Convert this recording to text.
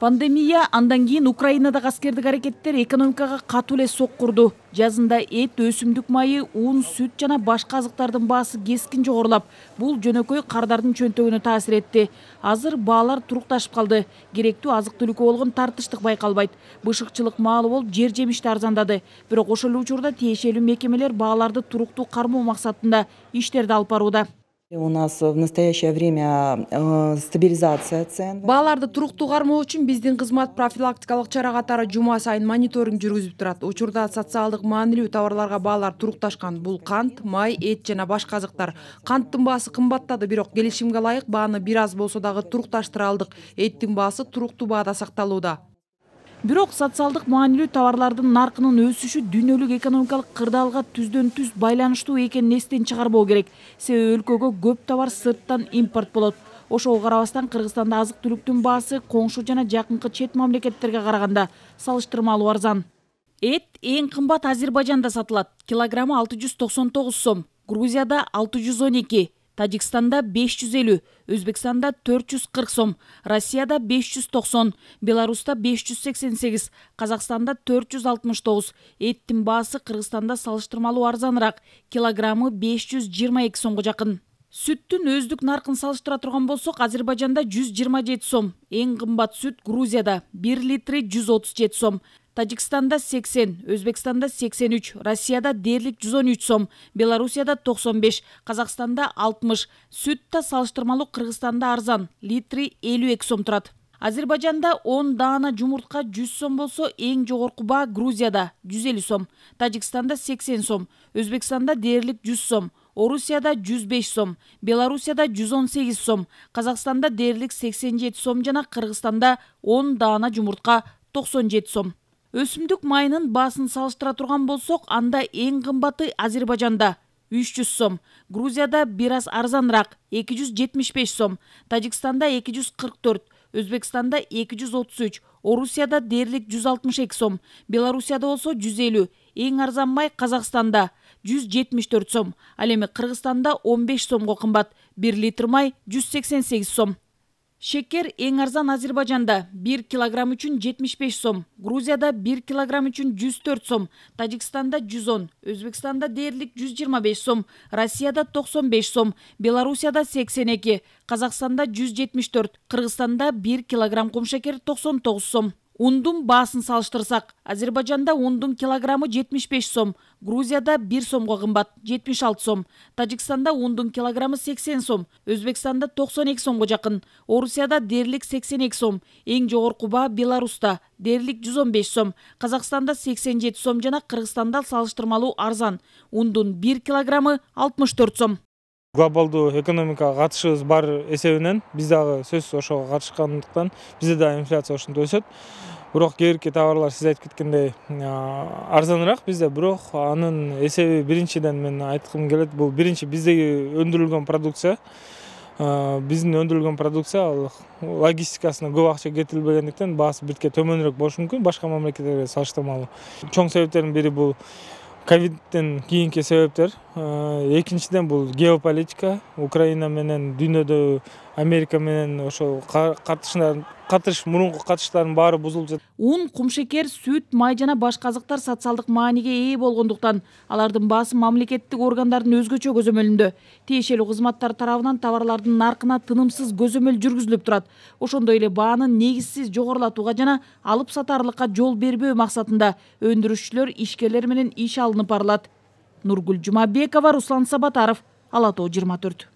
пандемия андан кийин украинадагы аскердик аракеттер экономикага катуу эле құрды. жазында эт өсүмдүк майы ун сүт жана башка азыктардын баасы кескин жогорулап бул жөнөкөй кардардын чөнтөгүнө таасир этти азыр баалар турукташып калды керектүү азык түлүккө болгон тартыштык байкалбайт бышыкчылык маалы болуп жер жемишти арзандады бирок ошол эле учурда тиешелүү мекемелер бааларды туруктуу кармоо максатында иштерди алып барууда у нас в настоящее время э, стабилизация цен бааларды туруктуу кармоо үчүн биздин кызмат профилактикалык чара катары жума сайын мониторинг жүргүзүп турат учурда социалдык маанилүү товарларга баалар турукташкан бул кант май эт жана башка азыктар канттын баасы кымбаттады бирок келишимге ылайык бааны бир аз болсо дагы турукташтыра алдык эттин баасы туруктуу баада сакталууда бирок социалдык маанилүү товарлардын наркынын өсүшү дүйнөлүк экономикалык кырдаалга түздөн түз байланыштуу экенин эстен чыгарбоо керек себеби өлкөгө көп товар сырттан импорт болот ошого карабастан кыргызстанда азык түлүктүн баасы коңшу жана жакынкы чет мамлекеттерге караганда салыштырмалуу арзан эт эң кымбат азербайжанда сатылат килограммы алты жүз токсон тогуз сом грузияда алты жүз он эки тажикстанда беш жүз элүү өзбекстанда төрт жүз кырк сом россияда беш жүз токсон беларуста беш жүз сексен сегиз казакстанда төрт жүз алтымыш тогуз эттин баасы кыргызстанда салыштырмалуу арзаныраак килограммы беш жүз жыйырма эки сомго жакын сүттүн өздүк наркын салыштыра турган болсок азербайжанда жүз жыйырма жети сом эң кымбат сүт грузияда бир литри жүз отуз жети сом тажикстанда сексен өзбекстанда сексен үч россияда дээрлик жүз он үч сом белоруссияда токсон беш казакстанда алтымыш сүт да салыштырмалуу кыргызстанда арзан литри элүү эки сом турат азербайжанда он даана жумуртка жүз сом болсо эң жогорку баа грузияда жүз элүү сом тажикстанда сексен сом өзбекстанда дээрлик жүз сом орусияда жүз беш сом белоруссияда жүз он сегиз сом казакстанда дээрлик сексен жети сом жана кыргызстанда он даана жумуртка токсон жети сом өсүмдүк майынын баасын салыштыра турган болсок анда эң кымбаты азербайжанда үч жүз сом грузияда бир аз арзаныраак эки жүз жетимиш беш сом тажикстанда эки жүз кырк төрт өзбекстанда эки жүз отуз үч орусияда дээрлик жүз алтымыш эки сом белоруссияда болсо жүз элүү эң арзан май казакстанда жүз жетимиш төрт сом ал эми кыргызстанда он беш сомго кымбат бир литр май жүз сексен сегиз сом Шекер ең арзан Азербайджанда 1 кг үшін 75 сом, Грузияда 1 кг үшін 104 сом, Таджикстанда 110, Өзбекстанда дейірлік 125 сом, Расияда 95 сом, Беларусияда 82, Қазақстанда 174, Қырғыстанда 1 кг құмшекер 99 сом. Ундым басын салыштырсақ, Азербайджанда ундым килограмы 75 сом, Грузияда 1 сом қоғымбат 76 сом, Таджикстанда ундым килограмы 80 сом, Өзбекстанда 92 сом қожақын, Орусияда дерлік 82 сом, ең жоғыр қуба Беларуста дерлік 115 сом, Қазақстанда 87 сом жана қырғыстанда салыштырмалыу арзан, ундым 1 килограмы 64 сом глобалдуу экономикага катышыбыз бар эсебинен биз дагы сөзсүз ошого катышкандыктан бизде дагы инфляция ошентип өсөт бирок кээ бирки товарлар сиз айтып кеткендей арзаныраак бизде бирок анын эсеби биринчиден мен айткым келет бул биринчи биздеги өндүрүлгөн продукция биздин өндүрүлгөн продукция ал логистикасына көп акча кетирилбегендиктен баасы бирке төмөнүрөөк болушу мүмкүн башка мамлекеттерге салыштырмалуу чоң себептердин бири бул coviddan keyingi sabablar ee, ikkinchidan bu geopolitika Ukrayna menen dunyoda америка менен ошол катыш мурунку катыштардын баары бузулуп жатат ун кумшекер сүт май жана башка азыктар социалдык мааниге ээ болгондуктан алардын баасы мамлекеттик органдардын өзгөчө көзөмөлүндө тиешелүү кызматтар тарабынан товарлардын наркына тынымсыз көзөмөл жүргүзүлүп турат ошондой эле бааны негизсиз жогорулатууга жана алып сатарлыкка жол бербөө максатында өндүрүшчүлөр ишкерлер менен иш алынып барылат нургүл жумабекова руслан сабатаров ала тоо жыйырма төрт